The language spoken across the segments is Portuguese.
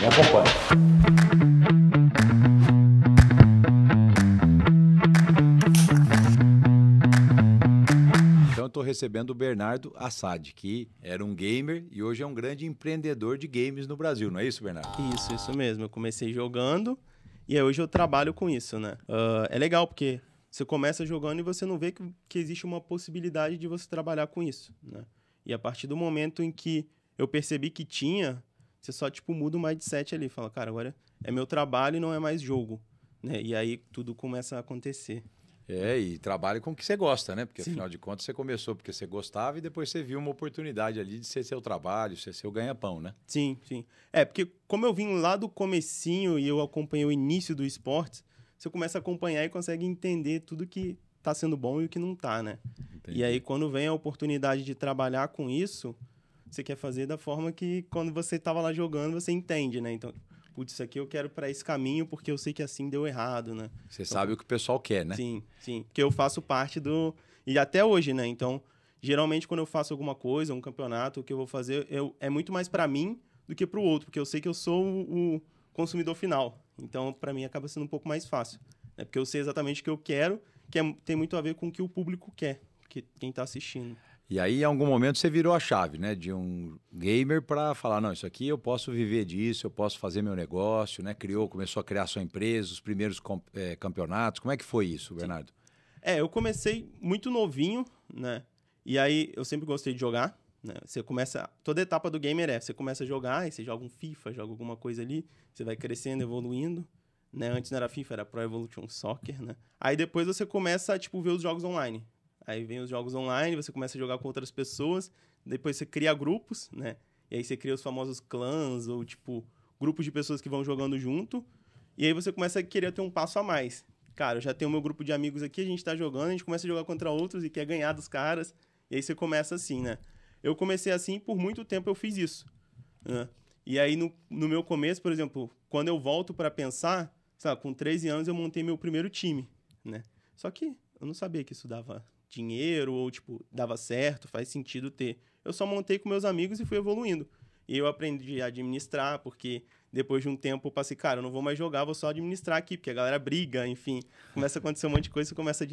Me acompanhe. estou recebendo o Bernardo Assad, que era um gamer e hoje é um grande empreendedor de games no Brasil, não é isso, Bernardo? Isso, isso mesmo. Eu comecei jogando e hoje eu trabalho com isso, né? Uh, é legal porque você começa jogando e você não vê que, que existe uma possibilidade de você trabalhar com isso, né? E a partir do momento em que eu percebi que tinha, você só, tipo, muda o mindset ali. Fala, cara, agora é meu trabalho e não é mais jogo. Né? E aí tudo começa a acontecer. É, e trabalhe com o que você gosta, né? Porque Sim. afinal de contas você começou porque você gostava e depois você viu uma oportunidade ali de ser seu trabalho, ser seu ganha-pão, né? Sim, sim. É, porque como eu vim lá do comecinho e eu acompanhei o início do esporte, você começa a acompanhar e consegue entender tudo que tá sendo bom e o que não tá, né? Entendi. E aí quando vem a oportunidade de trabalhar com isso, você quer fazer da forma que quando você estava lá jogando, você entende, né? Então, putz, isso aqui eu quero para esse caminho porque eu sei que assim deu errado, né? Você então, sabe o que o pessoal quer, né? Sim, sim. Porque eu faço parte do. E até hoje, né? Então, geralmente quando eu faço alguma coisa, um campeonato, o que eu vou fazer eu, é muito mais para mim do que para o outro, porque eu sei que eu sou o, o consumidor final. Então, para mim, acaba sendo um pouco mais fácil. Né? Porque eu sei exatamente o que eu quero, que é, tem muito a ver com o que o público quer, que quem está assistindo. E aí, em algum momento, você virou a chave, né? De um gamer para falar, não, isso aqui eu posso viver disso, eu posso fazer meu negócio, né? Criou, começou a criar sua empresa, os primeiros é, campeonatos. Como é que foi isso, Bernardo? Sim. É, eu comecei muito novinho, né? E aí, eu sempre gostei de jogar. Né? Você começa... Toda etapa do gamer é, você começa a jogar, aí você joga um FIFA, joga alguma coisa ali, você vai crescendo, evoluindo. Né? Antes não era FIFA, era Pro Evolution Soccer, né? Aí depois você começa a, tipo, ver os jogos online. Aí vem os jogos online, você começa a jogar com outras pessoas, depois você cria grupos, né? E aí você cria os famosos clãs ou tipo grupos de pessoas que vão jogando junto. E aí você começa a querer ter um passo a mais. Cara, eu já tenho meu grupo de amigos aqui, a gente tá jogando, a gente começa a jogar contra outros e quer ganhar dos caras. E aí você começa assim, né? Eu comecei assim, por muito tempo eu fiz isso. Né? E aí no, no meu começo, por exemplo, quando eu volto para pensar, sabe, com 13 anos eu montei meu primeiro time, né? Só que eu não sabia que isso dava dinheiro ou, tipo, dava certo, faz sentido ter. Eu só montei com meus amigos e fui evoluindo. E eu aprendi a administrar, porque depois de um tempo eu passei, cara, eu não vou mais jogar, vou só administrar aqui, porque a galera briga, enfim. Começa a acontecer um monte de coisa, você começa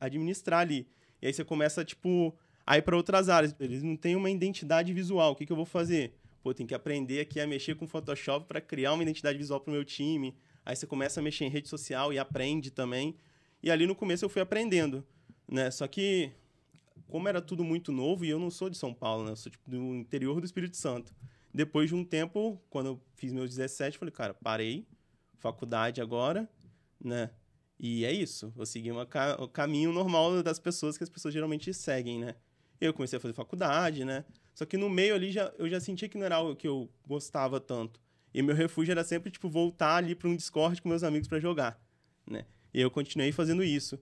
a administrar ali. E aí você começa, tipo, aí ir para outras áreas. Eles não têm uma identidade visual. O que, que eu vou fazer? Pô, tem que aprender aqui a mexer com Photoshop para criar uma identidade visual para o meu time. Aí você começa a mexer em rede social e aprende também. E ali no começo eu fui aprendendo. Né? Só que, como era tudo muito novo, e eu não sou de São Paulo, né? Eu sou tipo, do interior do Espírito Santo. Depois de um tempo, quando eu fiz meus 17, falei, cara, parei, faculdade agora, né? E é isso, Vou seguir uma ca o caminho normal das pessoas que as pessoas geralmente seguem, né? Eu comecei a fazer faculdade, né? Só que no meio ali já, eu já sentia que não era algo que eu gostava tanto. E meu refúgio era sempre, tipo, voltar ali para um Discord com meus amigos para jogar, né? E eu continuei fazendo isso.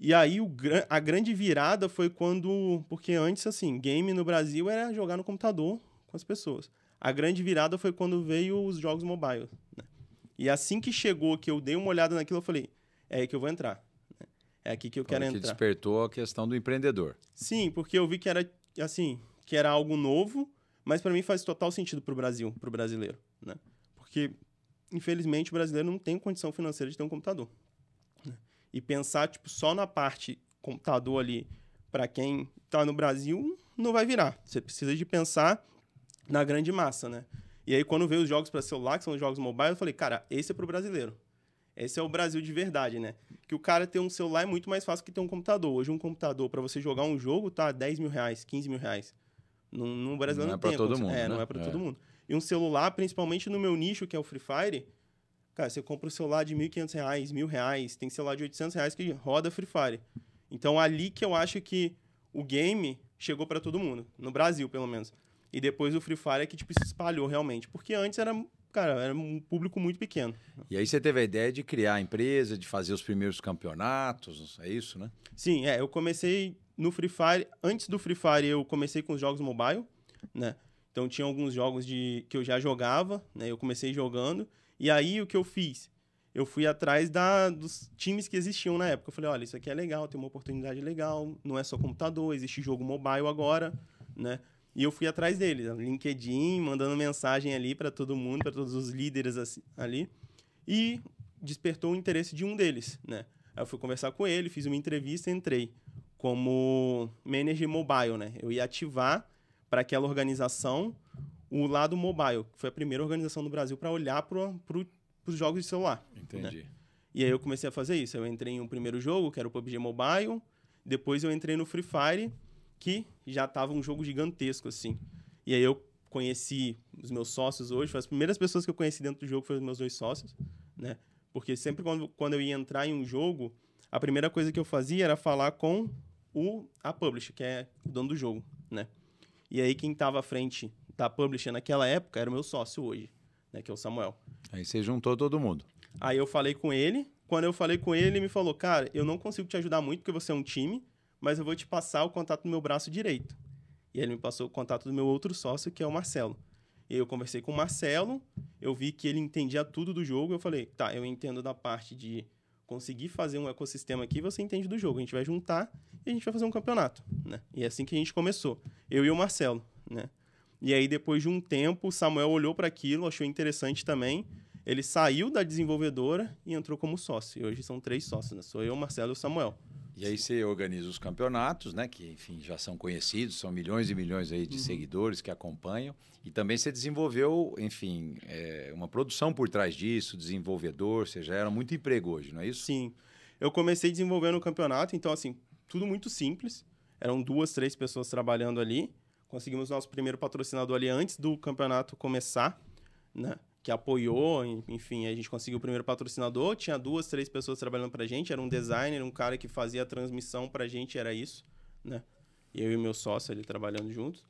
E aí o, a grande virada foi quando. Porque antes, assim, game no Brasil era jogar no computador com as pessoas. A grande virada foi quando veio os jogos mobile. Né? E assim que chegou, que eu dei uma olhada naquilo, eu falei: é aí que eu vou entrar. Né? É aqui que eu quero que entrar. que despertou a questão do empreendedor. Sim, porque eu vi que era, assim, que era algo novo, mas para mim faz total sentido para o Brasil, para o brasileiro. Né? Porque, infelizmente, o brasileiro não tem condição financeira de ter um computador e pensar tipo só na parte computador ali para quem está no Brasil não vai virar. Você precisa de pensar na grande massa, né? E aí quando veio os jogos para celular, que são os jogos mobile, eu falei, cara, esse é pro brasileiro. Esse é o Brasil de verdade, né? Que o cara ter um celular é muito mais fácil que ter um computador. Hoje um computador para você jogar um jogo tá 10 mil reais, 15 mil reais. No, no não, não é Pra todo mundo. É, né? não é para é. todo mundo. E um celular, principalmente no meu nicho que é o Free Fire, Cara, você compra o um celular de R$ 1.500, R$ reais, tem celular de R$ 800 reais que roda Free Fire. Então, ali que eu acho que o game chegou para todo mundo, no Brasil, pelo menos. E depois o Free Fire é que tipo, se espalhou realmente. Porque antes era, cara, era um público muito pequeno. E aí você teve a ideia de criar a empresa, de fazer os primeiros campeonatos, é isso, né? Sim, é. Eu comecei no Free Fire. Antes do Free Fire, eu comecei com os jogos mobile, né? Então tinha alguns jogos de, que eu já jogava, né? Eu comecei jogando. E aí o que eu fiz? Eu fui atrás da, dos times que existiam na época. Eu falei, olha, isso aqui é legal, tem uma oportunidade legal, não é só computador, existe jogo mobile agora, né? E eu fui atrás deles, LinkedIn, mandando mensagem ali para todo mundo, para todos os líderes assim, ali. E despertou o interesse de um deles, né? Aí eu fui conversar com ele, fiz uma entrevista, entrei como manager mobile, né? Eu ia ativar para aquela organização o lado mobile, que foi a primeira organização do Brasil para olhar para pro, os jogos de celular. Né? Entendi. Né? E aí eu comecei a fazer isso. Eu entrei em um primeiro jogo, que era o PUBG Mobile. Depois eu entrei no Free Fire, que já estava um jogo gigantesco, assim. E aí eu conheci os meus sócios hoje. Foi as primeiras pessoas que eu conheci dentro do jogo foram os meus dois sócios, né? Porque sempre quando, quando eu ia entrar em um jogo, a primeira coisa que eu fazia era falar com o a publisher, que é o dono do jogo, né? E aí quem estava à frente da tá Publisher naquela época era o meu sócio hoje, né, que é o Samuel. Aí você juntou todo mundo. Aí eu falei com ele. Quando eu falei com ele, ele me falou: Cara, eu não consigo te ajudar muito porque você é um time, mas eu vou te passar o contato do meu braço direito. E aí ele me passou o contato do meu outro sócio, que é o Marcelo. E eu conversei com o Marcelo, eu vi que ele entendia tudo do jogo. Eu falei: Tá, eu entendo da parte de conseguir fazer um ecossistema aqui, você entende do jogo. A gente vai juntar e a gente vai fazer um campeonato. Né? E é assim que a gente começou, eu e o Marcelo. Né? E aí, depois de um tempo, Samuel olhou para aquilo, achou interessante também. Ele saiu da desenvolvedora e entrou como sócio. E hoje são três sócios, né? Sou eu, Marcelo e o Samuel. E aí você organiza os campeonatos, né? Que, enfim, já são conhecidos, são milhões e milhões aí de uhum. seguidores que acompanham. E também você desenvolveu, enfim, é, uma produção por trás disso, desenvolvedor, você já era muito emprego hoje, não é isso? Sim. Eu comecei desenvolvendo o campeonato, então, assim, tudo muito simples. Eram duas, três pessoas trabalhando ali conseguimos nosso primeiro patrocinador ali antes do campeonato começar, né? Que apoiou, enfim, a gente conseguiu o primeiro patrocinador. Tinha duas, três pessoas trabalhando pra gente. Era um designer, um cara que fazia a transmissão pra gente, era isso, né? Eu e meu sócio ali trabalhando juntos.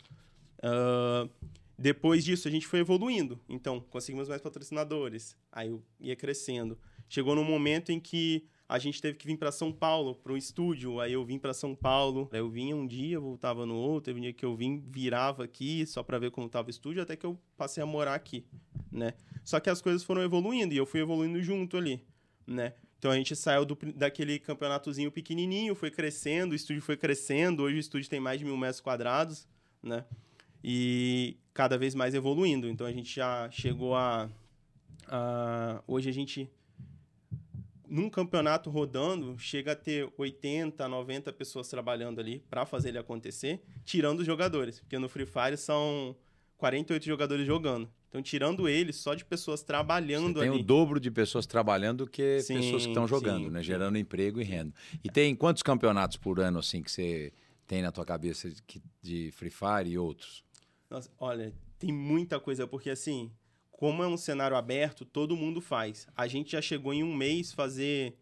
Uh, depois disso, a gente foi evoluindo. Então, conseguimos mais patrocinadores. Aí ia crescendo. Chegou num momento em que a gente teve que vir para São Paulo, para um estúdio. Aí eu vim para São Paulo. Aí eu vinha um dia, voltava no outro. Teve um dia que eu vim, virava aqui só para ver como tava o estúdio, até que eu passei a morar aqui, né? Só que as coisas foram evoluindo e eu fui evoluindo junto ali, né? Então a gente saiu do, daquele campeonatozinho pequenininho, foi crescendo, o estúdio foi crescendo. Hoje o estúdio tem mais de mil metros quadrados, né? E cada vez mais evoluindo. Então a gente já chegou a, a hoje a gente num campeonato rodando, chega a ter 80, 90 pessoas trabalhando ali para fazer ele acontecer, tirando os jogadores. Porque no Free Fire são 48 jogadores jogando. Então, tirando ele, só de pessoas trabalhando Você tem ali. Tem o dobro de pessoas trabalhando que sim, pessoas que estão jogando, sim. né? Gerando emprego e renda. E tem quantos campeonatos por ano, assim, que você tem na tua cabeça de Free Fire e outros? Nossa, olha, tem muita coisa, porque assim, como é um cenário aberto, todo mundo faz. A gente já chegou em um mês fazer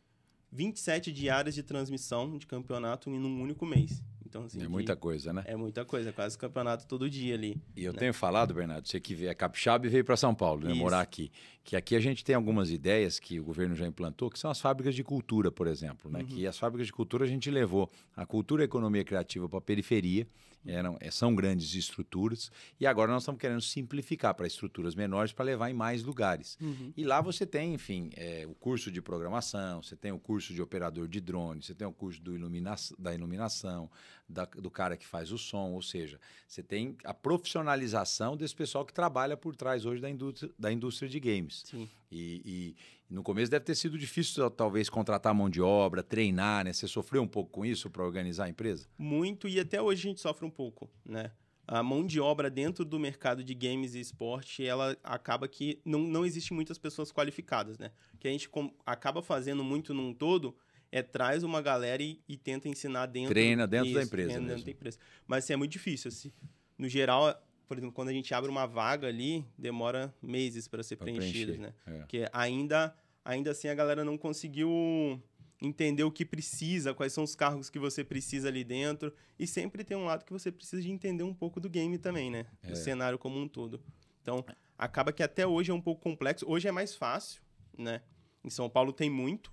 27 diárias de transmissão de campeonato em um único mês. Então, assim, é muita coisa, né? É muita coisa, quase campeonato todo dia ali. E eu né? tenho falado, Bernardo, você que é capixaba e veio para São Paulo, né, Isso. morar aqui, que aqui a gente tem algumas ideias que o governo já implantou, que são as fábricas de cultura, por exemplo, né? Uhum. Que as fábricas de cultura a gente levou a cultura e a economia criativa para a periferia, uhum. eram, é, são grandes estruturas, e agora nós estamos querendo simplificar para estruturas menores para levar em mais lugares. Uhum. E lá você tem, enfim, é, o curso de programação, você tem o curso de operador de drone, você tem o curso ilumina da iluminação, da, do cara que faz o som, ou seja, você tem a profissionalização desse pessoal que trabalha por trás hoje da indústria, da indústria de games. Sim. E, e no começo deve ter sido difícil, talvez, contratar mão de obra, treinar, né? Você sofreu um pouco com isso para organizar a empresa? Muito, e até hoje a gente sofre um pouco, né? a mão de obra dentro do mercado de games e esporte, ela acaba que não, não existe muitas pessoas qualificadas, né? Que a gente acaba fazendo muito num todo é traz uma galera e, e tenta ensinar dentro. Treina dentro isso, da empresa. Treina dentro da empresa. Mas assim, é muito difícil. Assim. No geral, por exemplo, quando a gente abre uma vaga ali, demora meses para ser preenchida, né? É. Porque ainda, ainda assim a galera não conseguiu entender o que precisa, quais são os cargos que você precisa ali dentro. E sempre tem um lado que você precisa de entender um pouco do game também, né? É. Do cenário como um todo. Então, acaba que até hoje é um pouco complexo. Hoje é mais fácil, né? Em São Paulo tem muito,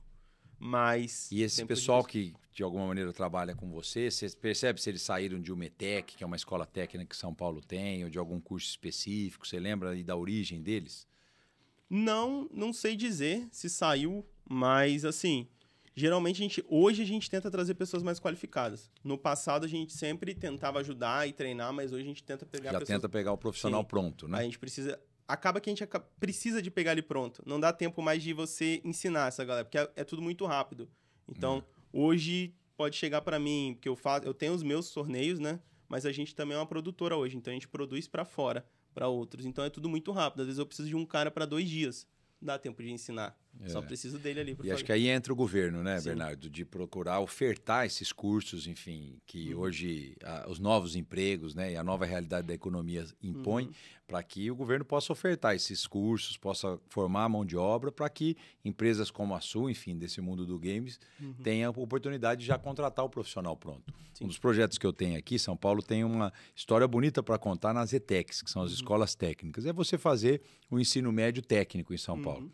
mas. E esse pessoal de... que, de alguma maneira, trabalha com você, você percebe se eles saíram de uma ETEC, que é uma escola técnica que São Paulo tem, ou de algum curso específico? Você lembra aí da origem deles? Não, não sei dizer se saiu, mas assim, geralmente a gente, hoje a gente tenta trazer pessoas mais qualificadas. No passado a gente sempre tentava ajudar e treinar, mas hoje a gente tenta pegar Já pessoas... tenta pegar o profissional Sim. pronto, né? A gente precisa acaba que a gente precisa de pegar ele pronto. Não dá tempo mais de você ensinar essa galera, porque é, é tudo muito rápido. Então, hum. hoje pode chegar para mim, porque eu faço, eu tenho os meus torneios, né? Mas a gente também é uma produtora hoje, então a gente produz para fora, para outros. Então é tudo muito rápido. Às vezes eu preciso de um cara para dois dias. Não dá tempo de ensinar. É. Só preciso dele ali. e favor. acho que aí entra o governo, né, Sim. Bernardo, de procurar ofertar esses cursos, enfim, que uhum. hoje a, os novos empregos, né, e a nova realidade da economia impõe, uhum. para que o governo possa ofertar esses cursos, possa formar a mão de obra, para que empresas como a sua, enfim, desse mundo do games, uhum. tenham a oportunidade de já contratar o profissional pronto. Sim. Um dos projetos que eu tenho aqui, São Paulo tem uma história bonita para contar nas ETECs, que são as uhum. escolas técnicas. É você fazer o ensino médio técnico em São uhum. Paulo.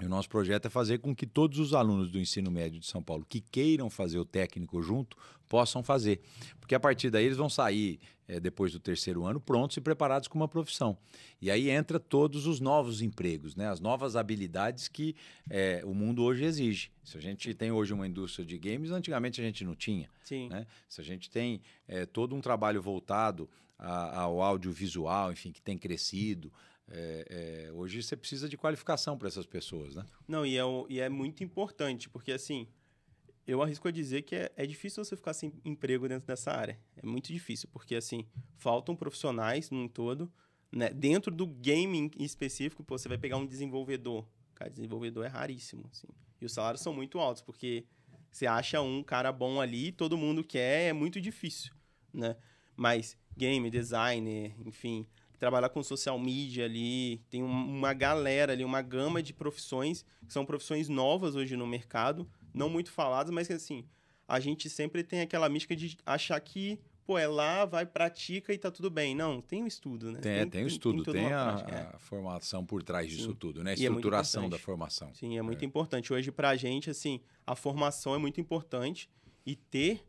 E o nosso projeto é fazer com que todos os alunos do ensino médio de São Paulo que queiram fazer o técnico junto possam fazer. Porque a partir daí eles vão sair, é, depois do terceiro ano, prontos e preparados com uma profissão. E aí entra todos os novos empregos, né? as novas habilidades que é, o mundo hoje exige. Se a gente tem hoje uma indústria de games, antigamente a gente não tinha. Sim. Né? Se a gente tem é, todo um trabalho voltado a, ao audiovisual, enfim, que tem crescido, é, é, hoje você precisa de qualificação para essas pessoas, né? Não, e é, e é muito importante, porque assim, eu arrisco a dizer que é, é difícil você ficar sem emprego dentro dessa área. É muito difícil, porque assim, faltam profissionais num todo, né? Dentro do gaming em específico, pô, você vai pegar um desenvolvedor. Cara, desenvolvedor é raríssimo, assim. E os salários são muito altos, porque você acha um cara bom ali, todo mundo quer, é muito difícil, né? Mas game, designer enfim, trabalhar com social media ali, tem uma galera ali, uma gama de profissões, que são profissões novas hoje no mercado, não muito faladas, mas que assim, a gente sempre tem aquela mística de achar que, pô, é lá, vai, pratica e tá tudo bem. Não, tem o um estudo, né? Tem, tem, tem o estudo, tem, tem a, é. a, formação por trás Sim. disso tudo, né? A é estruturação é da formação. Sim, é muito é. importante. Hoje, pra gente, assim, a formação é muito importante e ter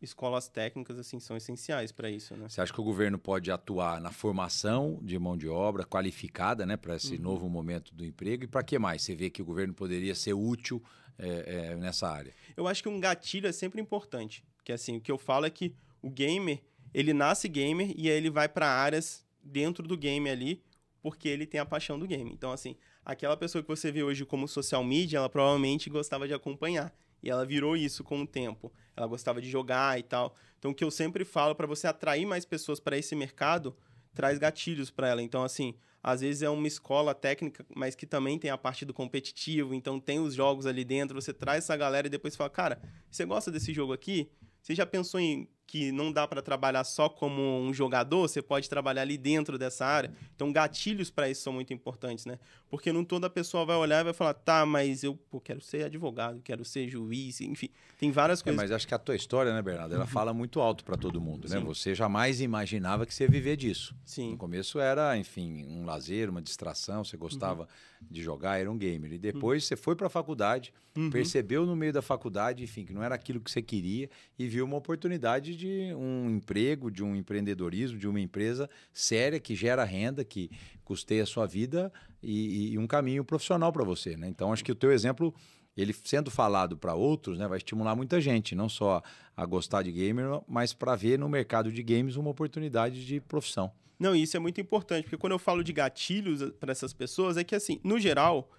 escolas técnicas assim são essenciais para isso, né? Você acha que o governo pode atuar na formação de mão de obra qualificada, né, para esse uhum. novo momento do emprego e para que mais? Você vê que o governo poderia ser útil é, é, nessa área? Eu acho que um gatilho é sempre importante, que assim o que eu falo é que o gamer ele nasce gamer e aí ele vai para áreas dentro do game ali porque ele tem a paixão do game. Então assim aquela pessoa que você vê hoje como social media, ela provavelmente gostava de acompanhar. E ela virou isso com o tempo. Ela gostava de jogar e tal. Então, o que eu sempre falo para você atrair mais pessoas para esse mercado, traz gatilhos para ela. Então, assim, às vezes é uma escola técnica, mas que também tem a parte do competitivo. Então, tem os jogos ali dentro. Você traz essa galera e depois fala: Cara, você gosta desse jogo aqui? Você já pensou em que não dá para trabalhar só como um jogador, você pode trabalhar ali dentro dessa área. Então, gatilhos para isso são muito importantes, né? Porque não toda pessoa vai olhar e vai falar, tá, mas eu pô, quero ser advogado, quero ser juiz, enfim, tem várias é, coisas. É, mas acho que a tua história, né, Bernardo, ela uhum. fala muito alto para todo mundo, né? Sim. Você jamais imaginava que você ia viver disso. Sim. No começo era, enfim, um lazer, uma distração, você gostava uhum. de jogar, era um gamer. E uhum. depois uhum. você foi para a faculdade, uhum. percebeu no meio da faculdade, enfim, que não era aquilo que você queria e viu uma oportunidade de um emprego, de um empreendedorismo, de uma empresa séria que gera renda, que custeia a sua vida e, e um caminho profissional para você. Né? Então, acho que o teu exemplo ele sendo falado para outros, né, vai estimular muita gente, não só a gostar de gamer, mas para ver no mercado de games uma oportunidade de profissão. Não, isso é muito importante, porque quando eu falo de gatilhos eh, para essas pessoas, é que assim, no geral,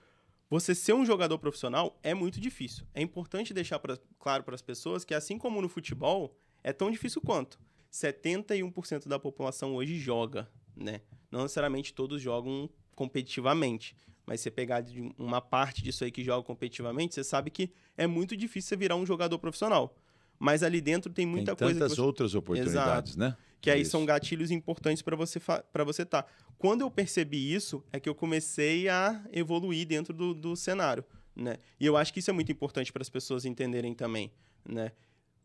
você ser um jogador profissional é muito difícil. É importante deixar pra, claro para as pessoas que assim como no futebol, é tão difícil quanto. 71% da população hoje joga, né? Não necessariamente todos jogam competitivamente, mas você pegar uma parte disso aí que joga competitivamente, você sabe que é muito difícil você virar um jogador profissional. Mas ali dentro tem muita tem coisa. Tantas você... outras oportunidades, Exato. né? Que aí isso. são gatilhos importantes para você para você estar. Tá. Quando eu percebi isso, é que eu comecei a evoluir dentro do, do cenário, né? E eu acho que isso é muito importante para as pessoas entenderem também, né?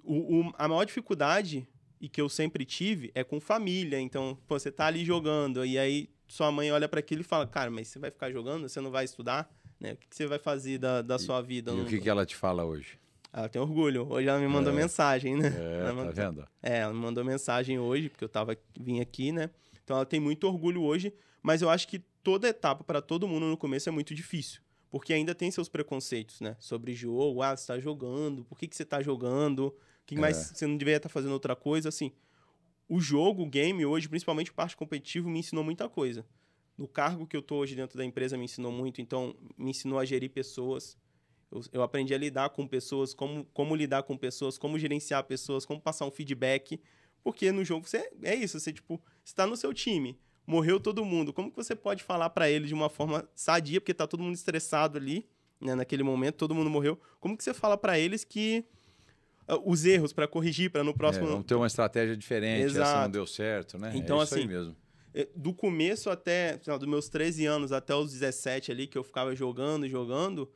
O, o, a maior dificuldade e que eu sempre tive é com família. Então, pô, você tá ali jogando e aí sua mãe olha para aquilo e fala: "Cara, mas você vai ficar jogando? Você não vai estudar, né? O que, que você vai fazer da, da e, sua vida?" E o que, que ela te fala hoje? Ela tem orgulho. Hoje ela me mandou é. mensagem, né? É, ela tá vendo? É, ela me mandou mensagem hoje porque eu tava vim aqui, né? Então ela tem muito orgulho hoje, mas eu acho que toda etapa para todo mundo no começo é muito difícil porque ainda tem seus preconceitos, né? Sobre jogo, ah, você tá jogando, por que, que você tá jogando? que mais é. você não deveria estar tá fazendo outra coisa, assim. O jogo, o game hoje, principalmente parte competitiva, me ensinou muita coisa. No cargo que eu tô hoje dentro da empresa me ensinou muito, então me ensinou a gerir pessoas. Eu, eu aprendi a lidar com pessoas, como, como lidar com pessoas, como gerenciar pessoas, como passar um feedback. Porque no jogo você é isso, você tipo, está no seu time, morreu todo mundo. Como que você pode falar para ele de uma forma sadia, porque tá todo mundo estressado ali, né, naquele momento, todo mundo morreu. Como que você fala para eles que ah, os erros para corrigir, para no próximo. É, ter uma estratégia diferente, Exato. essa não deu certo, né? Então, é assim. mesmo. Eh, do começo até, sei lá, dos meus 13 anos até os 17 ali, que eu ficava jogando, jogando.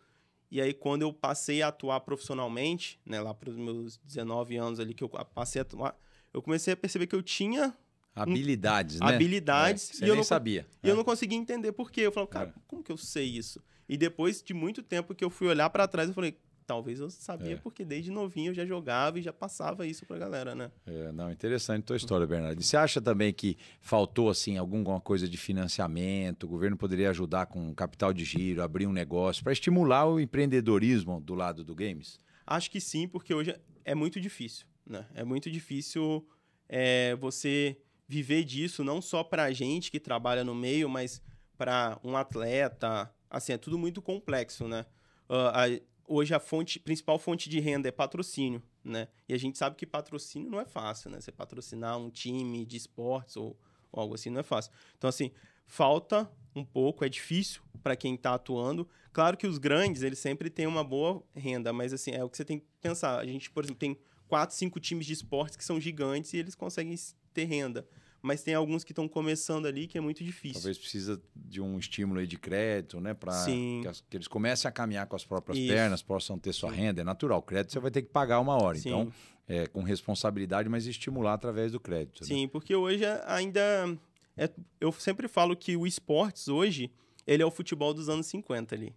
E aí, quando eu passei a atuar profissionalmente, né, lá para os meus 19 anos ali, que eu ah, passei a atuar, eu comecei a perceber que eu tinha Habilidades, né? Habilidades. É, você e nem eu não, sabia. E é. eu não conseguia entender por quê. Eu falava, cara, é. como que eu sei isso? E depois de muito tempo que eu fui olhar para trás, eu falei, talvez eu sabia é. porque desde novinho eu já jogava e já passava isso para a galera, né? É, não, interessante tua história, Bernardo. E você acha também que faltou assim alguma coisa de financiamento? O governo poderia ajudar com capital de giro, abrir um negócio para estimular o empreendedorismo do lado do games? Acho que sim, porque hoje é muito difícil, né? É muito difícil é, você viver disso não só para a gente que trabalha no meio, mas para um atleta, assim, é tudo muito complexo, né? Uh, a, hoje a fonte, principal fonte de renda é patrocínio, né? E a gente sabe que patrocínio não é fácil, né? Você patrocinar um time de esportes ou, ou algo assim não é fácil. Então, assim, falta um pouco, é difícil para quem está atuando. Claro que os grandes, eles sempre têm uma boa renda, mas, assim, é o que você tem que pensar. A gente, por exemplo, tem quatro, cinco times de esportes que são gigantes e eles conseguem ter renda mas tem alguns que estão começando ali que é muito difícil. Talvez precisa de um estímulo aí de crédito, né? Para que, que, eles comecem a caminhar com as próprias Isso. pernas, possam ter sua Sim. renda. É natural. crédito você vai ter que pagar uma hora. Sim. Então, é, com responsabilidade, mas estimular através do crédito. Né? Sim, né? porque hoje é, ainda. É, eu sempre falo que o esportes hoje ele é o futebol dos anos 50 ali,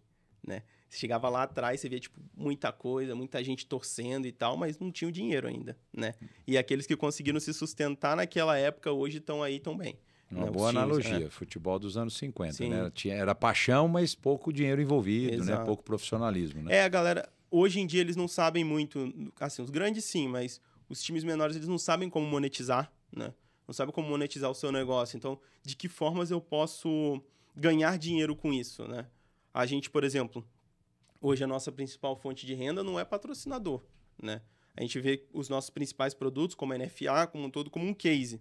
né? Você chegava lá atrás, você via, tipo, muita coisa, muita gente torcendo e tal, mas não tinha o dinheiro ainda, né? E aqueles que conseguiram se sustentar naquela época, hoje estão aí também. Uma né? boa times, é. analogia, né? futebol dos anos 50, né? Sim. né? Tinha, era paixão, mas pouco dinheiro envolvido, né? Exato. né? Pouco profissionalismo, né? É, a galera... Hoje em dia eles não sabem muito, assim, os grandes sim, mas os times menores eles não sabem como monetizar, né? Não sabem como monetizar o seu negócio. Então, de que formas eu posso ganhar dinheiro com isso, né? A gente, por exemplo, Hoje a nossa principal fonte de renda não é patrocinador, né? A gente vê os nossos principais produtos, como a NFA, como um todo, como um case.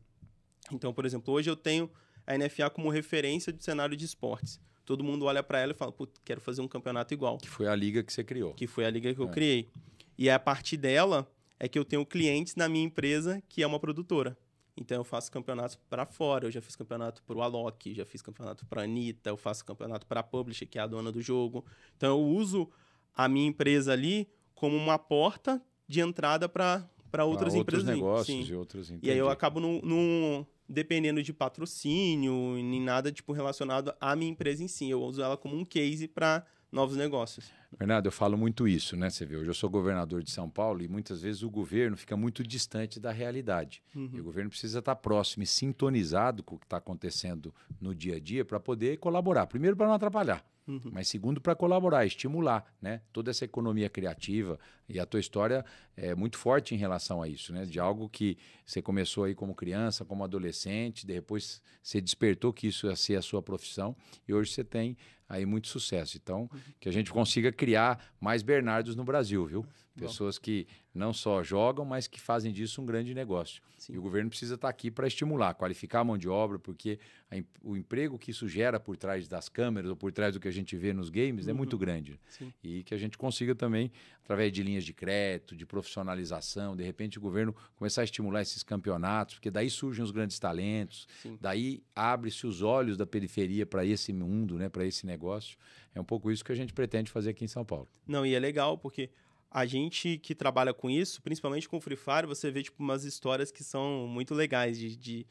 Então, por exemplo, hoje eu tenho a NFA como referência do cenário de esportes. Todo mundo olha para ela e fala, Putz, quero fazer um campeonato igual. Que foi a liga que você criou. Que foi a liga que eu é. criei. E é a partir dela é que eu tenho clientes na minha empresa que é uma produtora. Então eu faço campeonatos para fora, eu já fiz campeonato para o Alok, já fiz campeonato para a Anitta, eu faço campeonato para a Publisher, que é a dona do jogo. Então eu uso a minha empresa ali como uma porta de entrada para outras outros empresas. negócios Sim. e outros... Entendi. E aí eu acabo não dependendo de patrocínio, nem nada tipo relacionado à minha empresa em si. Eu uso ela como um case para novos negócios. Bernardo, eu falo muito isso, né? Você vê, hoje eu sou governador de São Paulo e muitas vezes o governo fica muito distante da realidade. Uhum. E o governo precisa estar próximo e sintonizado com o que está acontecendo no dia a dia para poder colaborar. Primeiro, para não atrapalhar. Uhum. Mas segundo, para colaborar, estimular, né? Toda essa economia criativa e a tua história é muito forte em relação a isso, né? De algo que você começou aí como criança, como adolescente, depois você despertou que isso ia ser a sua profissão e hoje você tem aí muito sucesso. Então, uhum. que a gente consiga criar mais Bernardos no Brasil, viu? Pessoas Bom. que não só jogam, mas que fazem disso um grande negócio. Sim. E o governo precisa estar tá aqui para estimular, qualificar a mão de obra, porque o emprego que isso gera por trás das câmeras ou por trás do que a gente vê nos games uhum. é muito uhum. grande. Sim. E que a gente consiga também, através de linhas de crédito, de profissionalização, de repente o governo começar a estimular esses campeonatos, porque daí surgem os grandes talentos, Sim. daí abre-se os olhos da periferia para esse mundo, né, para esse negócio. É um pouco isso que a gente pretende fazer aqui em São Paulo. Não, e é legal porque a gente que trabalha com isso, principalmente com Free Fire, você vê tipo, umas histórias que são muito legais. De, de...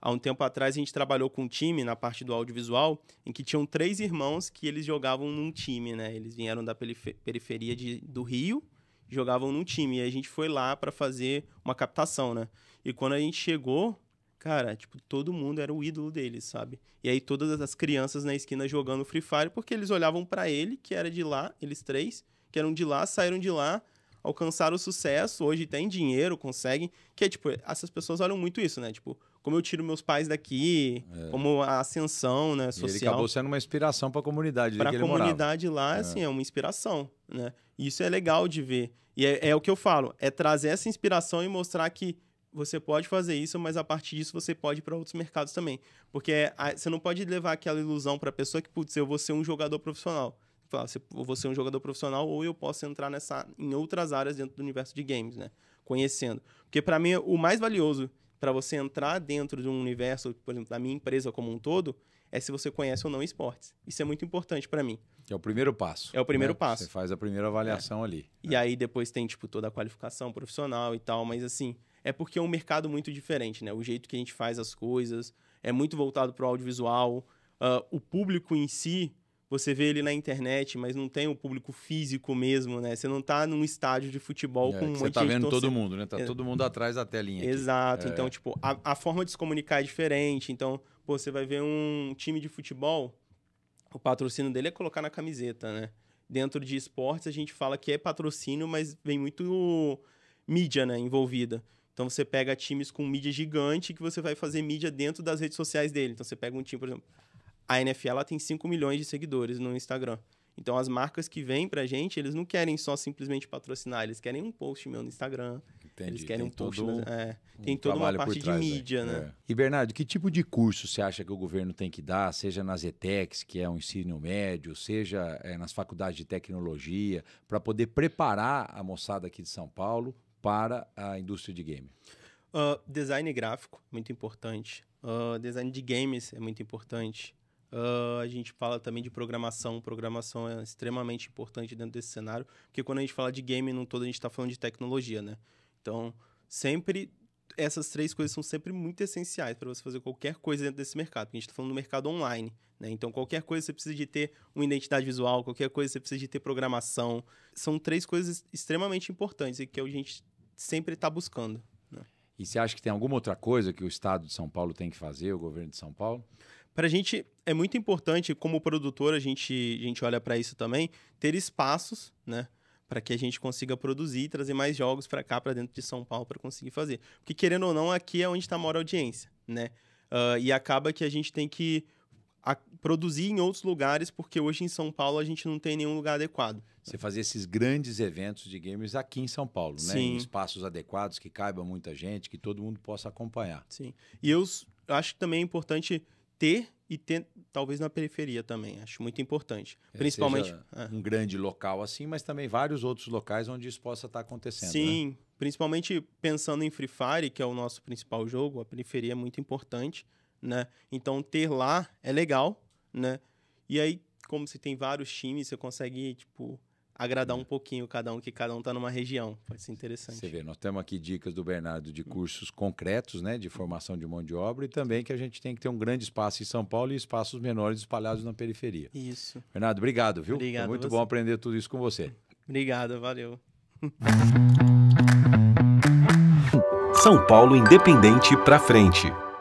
Há um tempo atrás a gente trabalhou com um time na parte do audiovisual, em que tinham três irmãos que eles jogavam num time, né? Eles vieram da periferia de, do Rio, jogavam num time. E a gente foi lá para fazer uma captação, né? E quando a gente chegou, cara, tipo, todo mundo era o ídolo deles, sabe? E aí todas as crianças na esquina jogando Free Fire, porque eles olhavam para ele, que era de lá, eles três, que eram de lá, saíram de lá, alcançaram o sucesso, hoje tem dinheiro, conseguem. Que é tipo, essas pessoas olham muito isso, né? Tipo, como eu tiro meus pais daqui, é. como a ascensão, né, social. E ele acabou sendo uma inspiração para a comunidade. Para a comunidade morava. lá, é. assim, é uma inspiração, né? E isso é legal de ver. E é, é, o que eu falo, é trazer essa inspiração e mostrar que você pode fazer isso, mas a partir disso você pode ir para outros mercados também, porque é, a, você não pode levar aquela ilusão para a pessoa que putz, eu vou ser um jogador profissional falar, ou ser um jogador profissional ou eu posso entrar nessa em outras áreas dentro do universo de games, né? Conhecendo. Porque para mim o mais valioso para você entrar dentro de um universo, por exemplo, da minha empresa como um todo, é se você conhece ou não esportes. Isso é muito importante para mim. É o primeiro passo. É o primeiro né? passo. Você faz a primeira avaliação é. ali. E é. aí depois tem tipo toda a qualificação profissional e tal, mas assim, é porque é um mercado muito diferente, né? O jeito que a gente faz as coisas é muito voltado para o audiovisual. Uh, o público em si você vê ele na internet, mas não tem o público físico mesmo, né? Você não tá num estádio de futebol é, com um monte Você tá vendo todo mundo, né? Tá é. todo mundo atrás da telinha. Exato. Então, é. tipo, a, a, forma de se comunicar é diferente. Então, pô, você vai ver um time de futebol, o patrocínio dele é colocar na camiseta, né? Dentro de esportes, a gente fala que é patrocínio, mas vem muito mídia, né, envolvida. Então você pega times com mídia gigante que você vai fazer mídia dentro das redes sociais dele. Então você pega um time, por exemplo, a NFL ela tem 5 milhões de seguidores no Instagram. Então, as marcas que vêm pra gente, eles não querem só simplesmente patrocinar, eles querem um post meu no Instagram. Entendi. Eles querem tem um post. Todo, no, é, um tem toda uma parte trás, de né? mídia, né? né? E, Bernardo, que tipo de curso você acha que o governo tem que dar, seja nas ETECs, que é o um ensino médio, seja é, nas faculdades de tecnologia, para poder preparar a moçada aqui de São Paulo para a indústria de game? Uh, design gráfico, muito importante. Uh, design de games é muito importante. Uh, a gente fala também de programação. Programação é extremamente importante dentro desse cenário, porque quando a gente fala de game no todo, a gente está falando de tecnologia, né? Então, sempre essas três coisas são sempre muito essenciais para você fazer qualquer coisa dentro desse mercado. Porque a gente está falando do mercado online, né? Então, qualquer coisa você precisa de ter uma identidade visual, qualquer coisa você precisa de ter programação. São três coisas extremamente importantes e que a gente sempre está buscando. Né? E você acha que tem alguma outra coisa que o Estado de São Paulo tem que fazer, o governo de São Paulo? Para a gente é muito importante, como produtor, a gente, a gente olha para isso também, ter espaços, né? Para que a gente consiga produzir e trazer mais jogos para cá, para dentro de São Paulo, para conseguir fazer. Porque, querendo ou não, aqui é onde está a maior audiência, né? Uh, e acaba que a gente tem que produzir em outros lugares, porque hoje em São Paulo a gente não tem nenhum lugar adequado. Você fazer esses grandes eventos de games aqui em São Paulo, né? Sim. Em espaços adequados, que caiba muita gente, que todo mundo possa acompanhar. Sim. E eu acho que também é importante ter e ter, talvez na periferia também. Acho muito importante. É, principalmente. É. Um grande local assim, mas também vários outros locais onde isso possa estar tá acontecendo. Né? Sim, né? principalmente pensando em Free Fire, que é o nosso principal jogo, a periferia é muito importante. Né? Então, ter lá é legal. Né? E aí, como você tem vários times, você consegue, tipo, agradar uhum. um pouquinho cada um, que cada um está numa região. Pode ser interessante. Você vê, nós temos aqui dicas do Bernardo de cursos concretos, né, de formação de mão de obra e também que a gente tem que ter um grande espaço em São Paulo e espaços menores espalhados na periferia. Isso. Bernardo, obrigado, viu? Obrigado. Foi muito bom aprender tudo isso com você. Obrigado, valeu. São Paulo independente para frente.